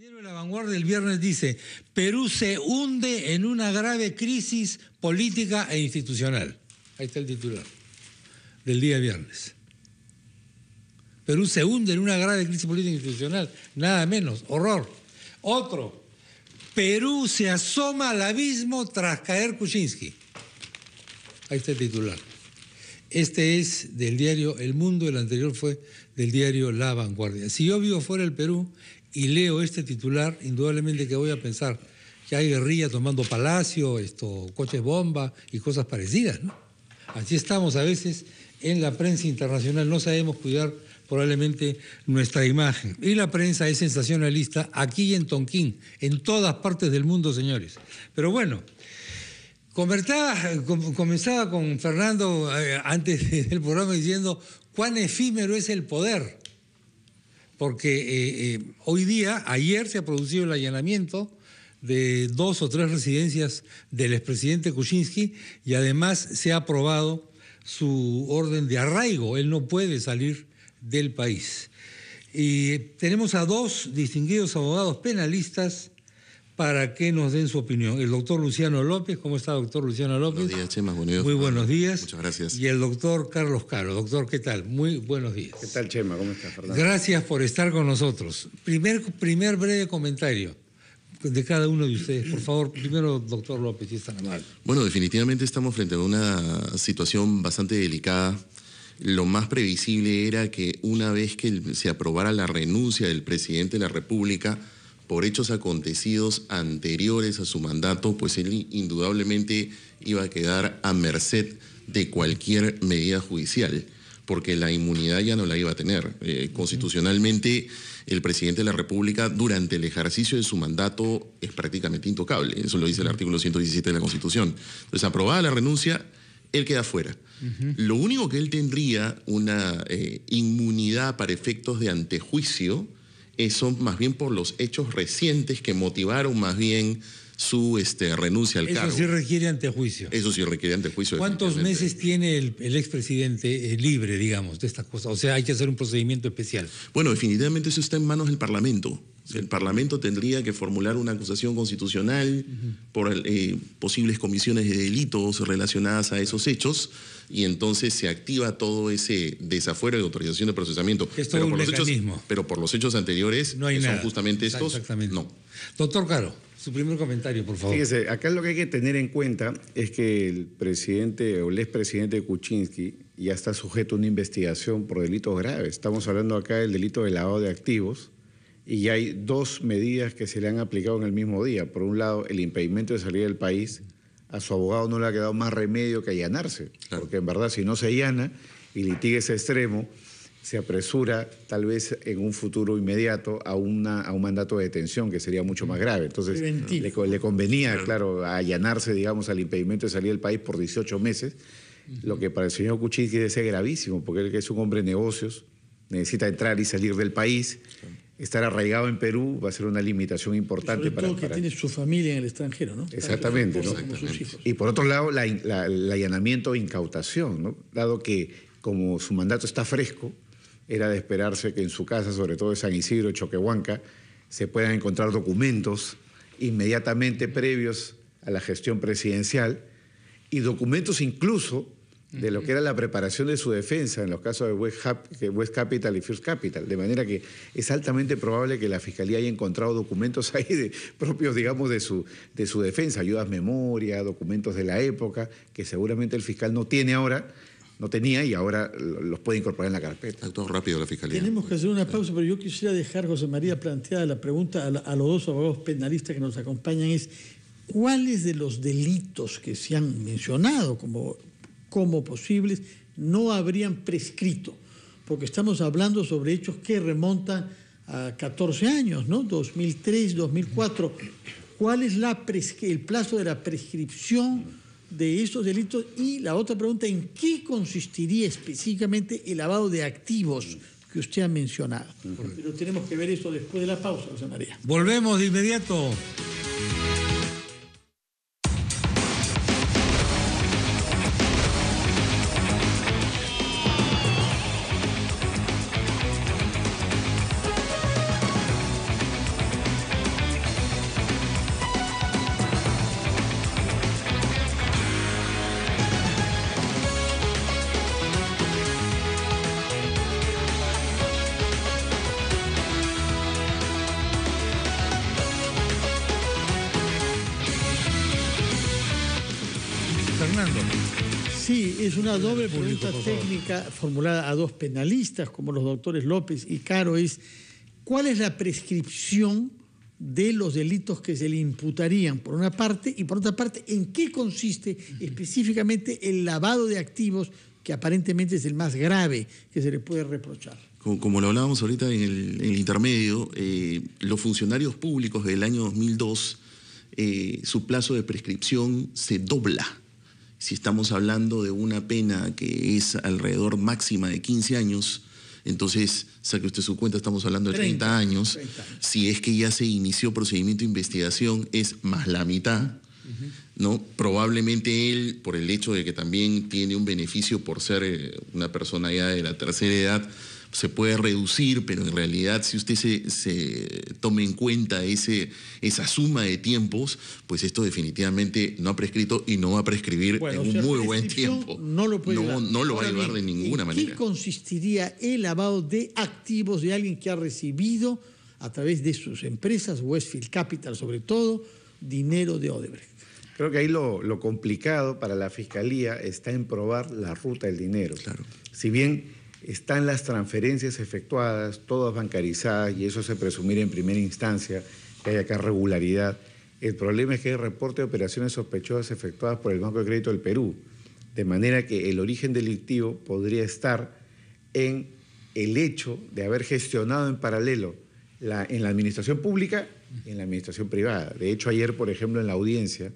diario La Vanguardia el viernes dice, Perú se hunde en una grave crisis política e institucional. Ahí está el titular del día viernes. Perú se hunde en una grave crisis política e institucional, nada menos, horror. Otro, Perú se asoma al abismo tras caer Kuczynski. Ahí está el titular. Este es del diario El Mundo, el anterior fue del diario La Vanguardia. Si yo vivo fuera el Perú, y leo este titular, indudablemente que voy a pensar que hay guerrilla tomando palacio, esto, coches bomba y cosas parecidas, ¿no? Así estamos a veces en la prensa internacional, no sabemos cuidar probablemente nuestra imagen. Y la prensa es sensacionalista aquí en Tonquín, en todas partes del mundo, señores. Pero bueno, comenzaba con Fernando eh, antes del programa diciendo cuán efímero es el poder porque eh, eh, hoy día, ayer se ha producido el allanamiento de dos o tres residencias del expresidente Kuczynski y además se ha aprobado su orden de arraigo. Él no puede salir del país. Y tenemos a dos distinguidos abogados penalistas para que nos den su opinión. El doctor Luciano López, ¿cómo está, doctor Luciano López? Buenos días, Chema, Muy buenos días. Muchas gracias. Y el doctor Carlos Caro. Doctor, ¿qué tal? Muy buenos días. ¿Qué tal, Chema? ¿Cómo está, Fernando? Gracias por estar con nosotros. Primer, primer breve comentario de cada uno de ustedes. Por favor, primero, doctor López, si Bueno, definitivamente estamos frente a una situación bastante delicada. Lo más previsible era que una vez que se aprobara la renuncia del presidente de la República, por hechos acontecidos anteriores a su mandato, pues él indudablemente iba a quedar a merced de cualquier medida judicial, porque la inmunidad ya no la iba a tener. Eh, constitucionalmente, el presidente de la República durante el ejercicio de su mandato es prácticamente intocable, eso lo dice el artículo 117 de la Constitución. Entonces, aprobada la renuncia, él queda fuera. Lo único que él tendría una eh, inmunidad para efectos de antejuicio, son más bien por los hechos recientes que motivaron más bien su este, renuncia al cargo. Eso sí requiere antejuicio. Eso sí requiere antejuicio. ¿Cuántos meses tiene el, expresidente eh, libre, digamos, de esta cosa? O sea, hay que hacer un procedimiento especial. Bueno, definitivamente eso está en manos del Parlamento. El Parlamento tendría que formular una acusación constitucional por eh, posibles comisiones de delitos relacionadas a esos hechos y entonces se activa todo ese desafuero de autorización de procesamiento. pero, por los hechos, pero por los hechos anteriores, no hay son justamente estos, no. Doctor Caro, su primer comentario, por favor. Fíjese, acá lo que hay que tener en cuenta es que el presidente o el expresidente Kuczynski ya está sujeto a una investigación por delitos graves. Estamos hablando acá del delito de lavado de activos y hay dos medidas que se le han aplicado en el mismo día. Por un lado, el impedimento de salir del país. A su abogado no le ha quedado más remedio que allanarse, porque en verdad si no se allana y litiga ese extremo, se apresura tal vez en un futuro inmediato a, una, a un mandato de detención que sería mucho más grave. Entonces le, convenía, claro, allanarse, digamos, al impedimento de salir del país por 18 meses, lo que para el señor Kuczynski debe ser gravísimo, porque él es un hombre de negocios, necesita entrar y salir del país estar arraigado en Perú va a ser una limitación importante para, todo que tiene su familia en el extranjero, ¿no? Exactamente. Y por otro lado, el allanamiento e incautación, ¿no? Dado que como su mandato está fresco, era de esperarse que en su casa, sobre todo en San Isidro, Choquehuanca, se puedan encontrar documentos inmediatamente previos a la gestión presidencial y documentos incluso de lo que era la preparación de su defensa en los casos de West, Capital y First Capital. De manera que es altamente probable que la Fiscalía haya encontrado documentos ahí propios, digamos, de su, de su defensa, ayudas memoria, documentos de la época, que seguramente el fiscal no tiene ahora, no tenía y ahora los puede incorporar en la carpeta. todo rápido la Fiscalía. Tenemos que hacer una pausa, pero yo quisiera dejar, José María, planteada la pregunta a, a los dos abogados penalistas que nos acompañan es, ¿cuáles de los delitos que se han mencionado como como posibles, no habrían prescrito, porque estamos hablando sobre hechos que remontan a 14 años, ¿no? 2003, 2004. ¿Cuál es el plazo de la prescripción de esos delitos? Y la otra pregunta, ¿en qué consistiría específicamente el lavado de activos que usted ha mencionado. Pero tenemos que ver eso después de la pausa, José María. Volvemos de inmediato. Sí, es una doble pregunta técnica formulada a dos penalistas como los doctores López y Caro es ¿cuál es la prescripción de los delitos que se le imputarían por una parte y por otra parte en qué consiste específicamente el lavado de activos que aparentemente es el más grave que se le puede reprochar? Como, lo hablábamos ahorita en el, intermedio, eh, los funcionarios públicos del año 2002, eh, su plazo de prescripción se dobla si estamos hablando de una pena que es alrededor máxima de 15 años, entonces, saque usted su cuenta, estamos hablando de 30, años. Si es que ya se inició procedimiento de investigación, es más la mitad. ¿No? Probablemente él, por el hecho de que también tiene un beneficio por ser eh, una persona ya de la tercera edad, se puede reducir, pero en realidad si usted se, se tome en cuenta ese, esa suma de tiempos, pues esto definitivamente no ha prescrito y no va a prescribir en un muy buen tiempo. No lo, puede no, lo va a llevar de ninguna manera. ¿Qué consistiría el lavado de activos de alguien que ha recibido a través de sus empresas, Westfield Capital sobre todo, dinero de Odebrecht? Creo que ahí lo, lo complicado para la fiscalía está en probar la ruta del dinero. Claro. Si bien están las transferencias efectuadas, todas bancarizadas, y eso se presumirá en primera instancia que hay acá regularidad. El problema es que hay reporte de operaciones sospechosas efectuadas por el Banco de Crédito del Perú, de manera que el origen delictivo podría estar en el hecho de haber gestionado en paralelo en la administración pública y en la administración privada. De hecho, ayer, por ejemplo, en la audiencia,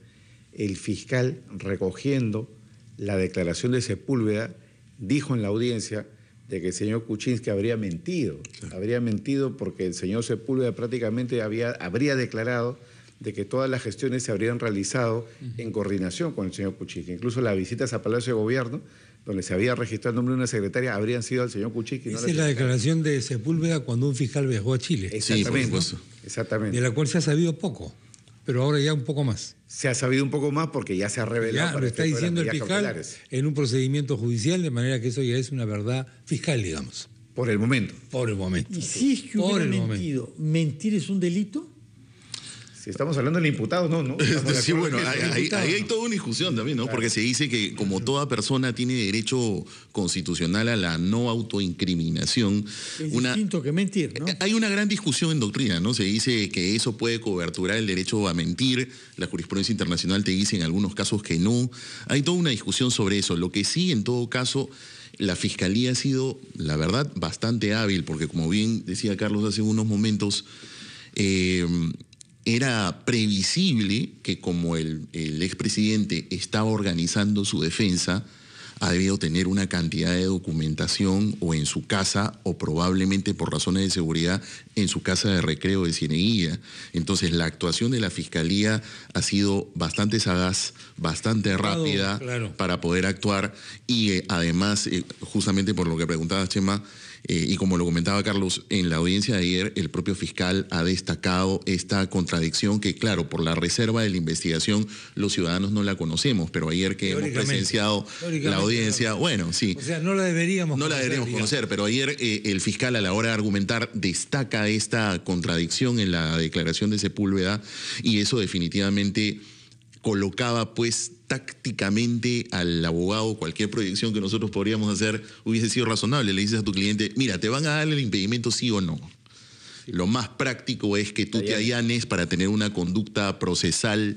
el fiscal recogiendo la declaración de Sepúlveda dijo en la audiencia de que el señor Kuczynski habría mentido, habría mentido porque el señor Sepúlveda prácticamente había, habría declarado de que todas las gestiones se habrían realizado en coordinación con el señor Kuczynski. Incluso las visitas a Palacio de Gobierno, donde se había registrado el nombre de una secretaria, habrían sido al señor Kuczynski. Esa es la, declaración de Sepúlveda cuando un fiscal viajó a Chile. Exactamente. Exactamente. De la cual se ha sabido poco pero ahora ya un poco más. Se ha sabido un poco más porque ya se ha revelado. Ya, lo este está diciendo el fiscal en un procedimiento judicial, de manera que eso ya es una verdad fiscal, digamos. Por el momento. Por el momento. Y si es que hubiera mentido, ¿mentir es un delito? Si estamos hablando del imputado, no, no. Sí, bueno, ahí, hay toda una discusión también, ¿no? Porque se dice que como toda persona tiene derecho constitucional a la no autoincriminación. Es distinto que mentir, ¿no? Eh, hay una gran discusión en doctrina, ¿no? Se dice que eso puede coberturar el derecho a mentir. La jurisprudencia internacional te dice en algunos casos que no. Hay toda una discusión sobre eso. Lo que sí, en todo caso la fiscalía ha sido, la verdad, bastante hábil, porque como bien decía Carlos hace unos momentos, eh, era previsible que como el, expresidente estaba organizando su defensa, ha debido tener una cantidad de documentación o en su casa o probablemente por razones de seguridad en su casa de recreo de Cieneguilla. Entonces la actuación de la fiscalía ha sido bastante sagaz, bastante rápida para poder actuar y eh, además, eh, justamente por lo que preguntabas Chema, eh, y como lo comentaba Carlos, en la audiencia de ayer el propio fiscal ha destacado esta contradicción que, claro, por la reserva de la investigación los ciudadanos no la conocemos, pero ayer que hemos presenciado la audiencia, bueno, sí. O sea, no la deberíamos No conocer, la deberíamos conocer, pero ayer eh, el fiscal a la hora de argumentar destaca esta contradicción en la declaración de Sepúlveda y eso definitivamente colocaba pues tácticamente al abogado cualquier proyección que nosotros podríamos hacer hubiese sido razonable. Le dices a tu cliente, mira, te van a dar el impedimento sí o no. Lo más práctico es que tú te allanes para tener una conducta procesal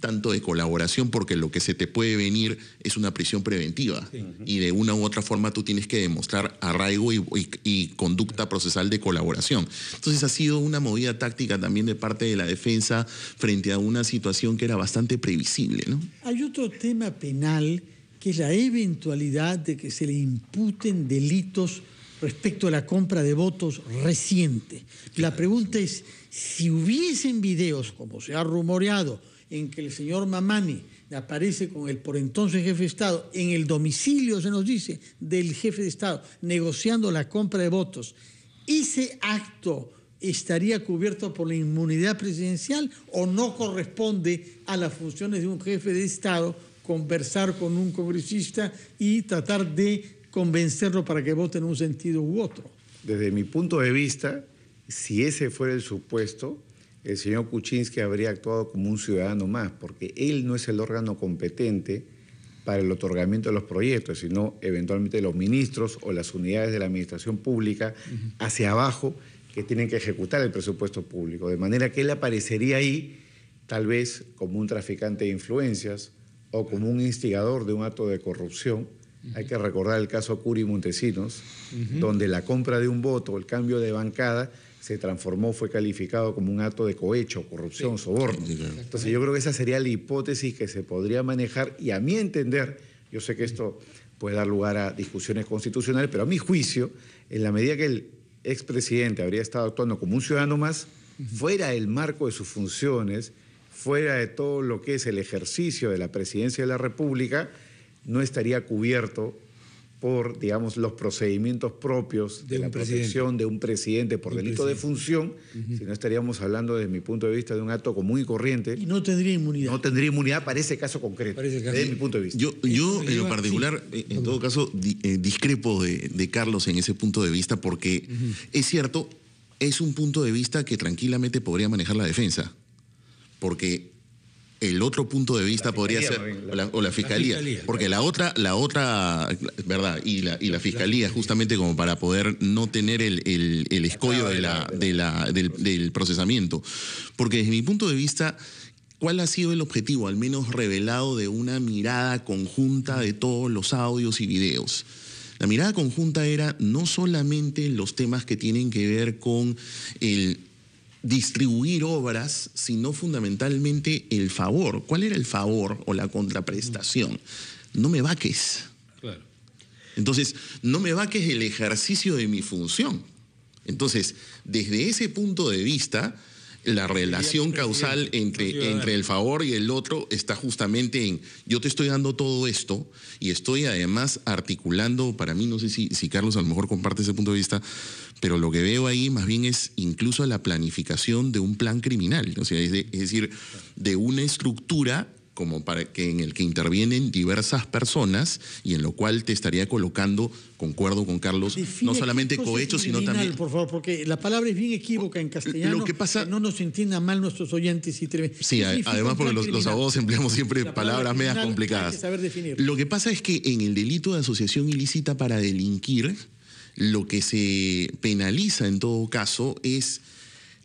tanto de colaboración porque lo que se te puede venir es una prisión preventiva y de una u otra forma tú tienes que demostrar arraigo y, conducta procesal de colaboración. Entonces ha sido una movida táctica también de parte de la defensa frente a una situación que era bastante previsible. Hay otro tema penal que es la eventualidad de que se le imputen delitos respecto a la compra de votos reciente. La pregunta es, si hubiesen videos, como se ha rumoreado, en que el señor Mamani aparece con el por entonces jefe de Estado en el domicilio, se nos dice, del jefe de Estado, negociando la compra de votos, ese acto estaría cubierto por la inmunidad presidencial o no corresponde a las funciones de un jefe de Estado conversar con un congresista y tratar de convencerlo para que vote en un sentido u otro. Desde mi punto de vista, si ese fuera el supuesto, el señor Kuczynski habría actuado como un ciudadano más, porque él no es el órgano competente para el otorgamiento de los proyectos, sino eventualmente los ministros o las unidades de la administración pública hacia abajo que tienen que ejecutar el presupuesto público. De manera que él aparecería ahí tal vez como un traficante de influencias o como un instigador de un acto de corrupción. Hay que recordar el caso Curi Montesinos, donde la compra de un voto, o el cambio de bancada, se transformó, fue calificado como un acto de cohecho, corrupción, soborno. Entonces yo creo que esa sería la hipótesis que se podría manejar y a mi entender, yo sé que esto puede dar lugar a discusiones constitucionales, pero a mi juicio, en la medida que el expresidente habría estado actuando como un ciudadano más, fuera del marco de sus funciones, fuera de todo lo que es el ejercicio de la presidencia de la República, no estaría cubierto por, digamos, los procedimientos propios de, la protección de un presidente por delito de función, si no estaríamos hablando desde mi punto de vista de un acto común y corriente. Y no tendría inmunidad. No tendría inmunidad para ese caso concreto, desde mi punto de vista. Yo, yo en lo particular, eh, en todo caso, eh, discrepo de, de, Carlos en ese punto de vista porque es cierto, es un punto de vista que tranquilamente podría manejar la defensa, porque el otro punto de vista podría ser, o, la, fiscalía, porque la otra, la otra, verdad, y la, y la fiscalía justamente como para poder no tener el, el, escollo de la, de la, del, del procesamiento. Porque desde mi punto de vista, ¿Cuál ha sido el objetivo, al menos revelado, de una mirada conjunta de todos los audios y videos? La mirada conjunta era no solamente los temas que tienen que ver con el distribuir obras, sino fundamentalmente el favor. ¿Cuál era el favor o la contraprestación? No me vaques. Claro. Entonces, no me vaques el ejercicio de mi función. Entonces, desde ese punto de vista, la relación causal entre, entre el favor y el otro está justamente en yo te estoy dando todo esto y estoy además articulando, para mí no sé si, si Carlos a lo mejor comparte ese punto de vista, pero lo que veo ahí más bien es incluso la planificación de un plan criminal, o sea, es, decir, de una estructura como para que en el que intervienen diversas personas y en lo cual te estaría colocando, concuerdo con Carlos, no solamente cohecho, sino también... Por favor, porque la palabra es bien equívoca en castellano. Lo no nos entiendan mal nuestros oyentes y Sí, además porque los, abogados empleamos siempre palabras medias complicadas. lo que pasa es que en el delito de asociación ilícita para delinquir, lo que se penaliza en todo caso es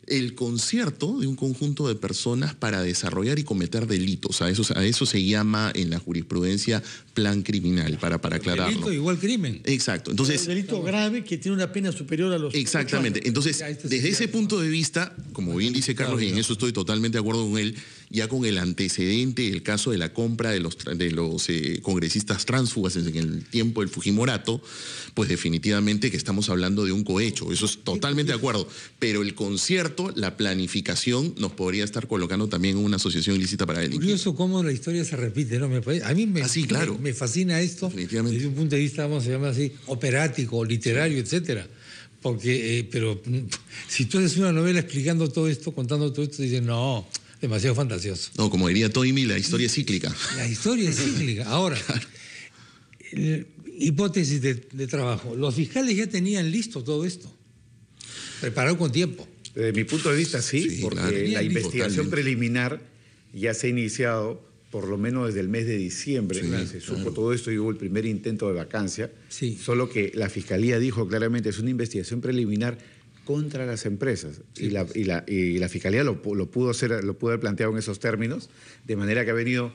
el concierto de un conjunto de personas para desarrollar y cometer delitos. A eso, se llama en la jurisprudencia plan criminal, para, para aclararlo. Delito igual crimen. Exacto. Entonces, un delito grave que tiene una pena superior a los... Exactamente. Entonces, este desde ese punto de vista, como bien dice Carlos, y en eso estoy totalmente de acuerdo con él, ya con el antecedente el caso de la compra de los, de los eh, congresistas transfugas en el tiempo del Fujimorato, pues definitivamente que estamos hablando de un cohecho. Eso es totalmente de acuerdo. Pero el concierto, la planificación, nos podría estar colocando también en una asociación ilícita para él. Curioso cómo la historia se repite, ¿no? a mí me... Así, ah, claro. Me, fascina esto desde un punto de vista, vamos a llama así, operático, literario, etcétera. Porque, eh, pero si tú haces una novela explicando todo esto, contando todo esto, dicen, no, demasiado fantasioso. No, como diría Toimi, la historia es cíclica. La historia es cíclica. Ahora, hipótesis de, trabajo. Los fiscales ya tenían listo todo esto, preparado con tiempo. Desde mi punto de vista, sí, porque la investigación preliminar ya se ha iniciado por lo menos desde el mes de diciembre, se supo todo esto y hubo el primer intento de vacancia, solo que la Fiscalía dijo claramente es una investigación preliminar contra las empresas y, la, Fiscalía lo, pudo hacer, lo haber planteado en esos términos, de manera que ha venido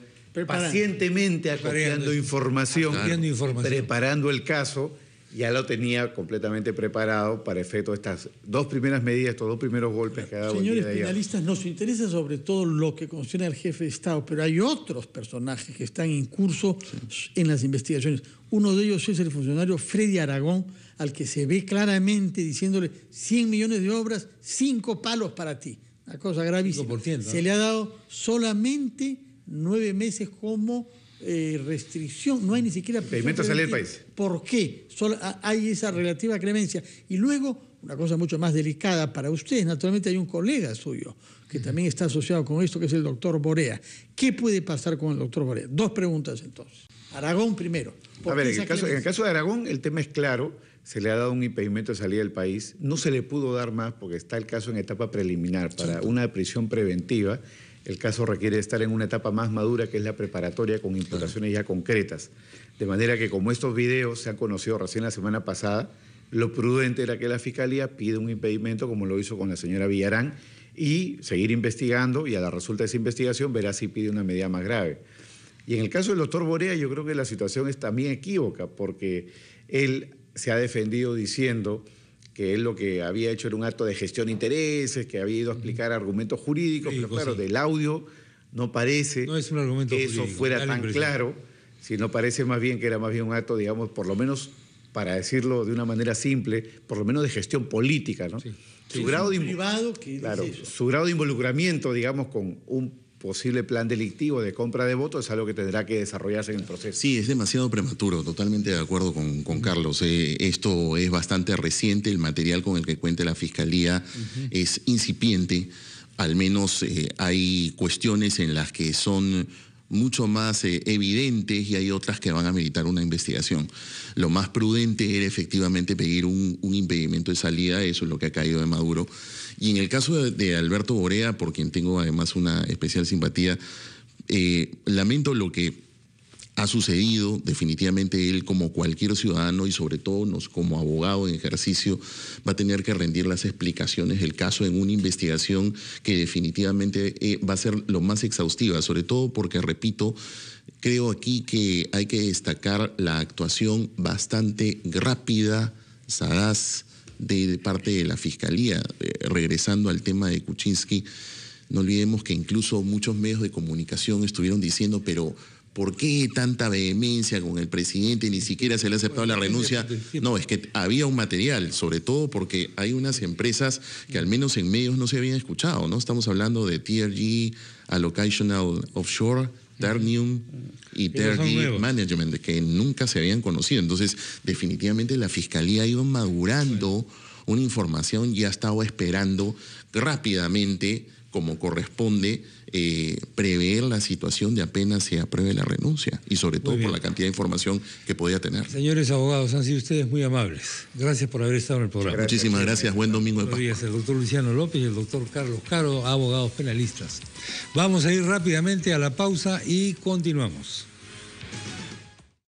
pacientemente acogiendo información, información, preparando el caso ya lo tenía completamente preparado para efecto estas dos primeras medidas, estos dos primeros golpes que ha dado. Señores penalistas, nos interesa sobre todo lo que concierne al jefe de Estado, pero hay otros personajes que están en curso en las investigaciones. Uno de ellos es el funcionario Freddy Aragón, al que se ve claramente diciéndole 100 millones de obras, cinco palos para ti. Una cosa gravísima. Se le ha dado solamente nueve meses como eh, restricción, no hay ni siquiera... de salir del país. ¿Por qué? hay esa relativa clemencia. Y luego, una cosa mucho más delicada para ustedes, naturalmente hay un colega suyo que también está asociado con esto, que es el doctor Borea. ¿Qué puede pasar con el doctor Borea? Dos preguntas entonces. Aragón primero. A ver, en el, caso, en el caso de Aragón el tema es claro, se le ha dado un impedimento de salida del país, no se le pudo dar más porque está el caso en etapa preliminar para una prisión preventiva el caso requiere estar en una etapa más madura que es la preparatoria con implicaciones ya concretas. De manera que como estos videos se han conocido recién la semana pasada, lo prudente era que la Fiscalía pida un impedimento como lo hizo con la señora Villarán y seguir investigando y a la resulta de esa investigación verá si pide una medida más grave. Y en el caso del doctor Borea yo creo que la situación es también equívoca porque él se ha defendido diciendo que él lo que había hecho era un acto de gestión de intereses, que había ido a explicar argumentos jurídicos, pero claro, del audio no parece no es un argumento que eso fuera tan claro, sino parece más bien que era más bien un acto, digamos, por lo menos, para decirlo de una manera simple, por lo menos de gestión política, ¿no? Sí. Su, grado de, claro, su grado de involucramiento, digamos, con un posible plan delictivo de compra de votos es algo que tendrá que desarrollarse en el proceso. Sí, es demasiado prematuro, totalmente de acuerdo con, Carlos. Eh, esto es bastante reciente, el material con el que cuenta la Fiscalía es incipiente, al menos eh, hay cuestiones en las que son mucho más eh, evidentes y hay otras que van a meditar una investigación. Lo más prudente era efectivamente pedir un, impedimento de salida, eso es lo que ha caído de Maduro. Y en el caso de, Alberto Borea, por quien tengo además una especial simpatía, eh, lamento lo que ha sucedido, definitivamente él como cualquier ciudadano y sobre todo nos, como abogado en ejercicio va a tener que rendir las explicaciones del caso en una investigación que definitivamente eh, va a ser lo más exhaustiva, sobre todo porque, repito, creo aquí que hay que destacar la actuación bastante rápida, sagaz, de, parte de la Fiscalía. Eh, regresando al tema de Kuczynski, no olvidemos que incluso muchos medios de comunicación estuvieron diciendo, pero ¿Por qué tanta vehemencia con el presidente? Ni siquiera se le ha aceptado la renuncia. No, es que había un material, sobre todo porque hay unas empresas que al menos en medios no se habían escuchado, ¿no? Estamos hablando de TRG, Allocational Offshore, Ternium y TRG Management, que nunca se habían conocido. Entonces, definitivamente la fiscalía ha ido madurando una información y ha estado esperando rápidamente como corresponde eh, prever la situación de apenas se apruebe la renuncia y sobre todo por la cantidad de información que podía tener. Señores abogados, han sido ustedes muy amables. Gracias por haber estado en el programa. Muchísimas gracias. Buen domingo de Buenos días, el doctor Luciano López y el doctor Carlos Caro, abogados penalistas. Vamos a ir rápidamente a la pausa y continuamos.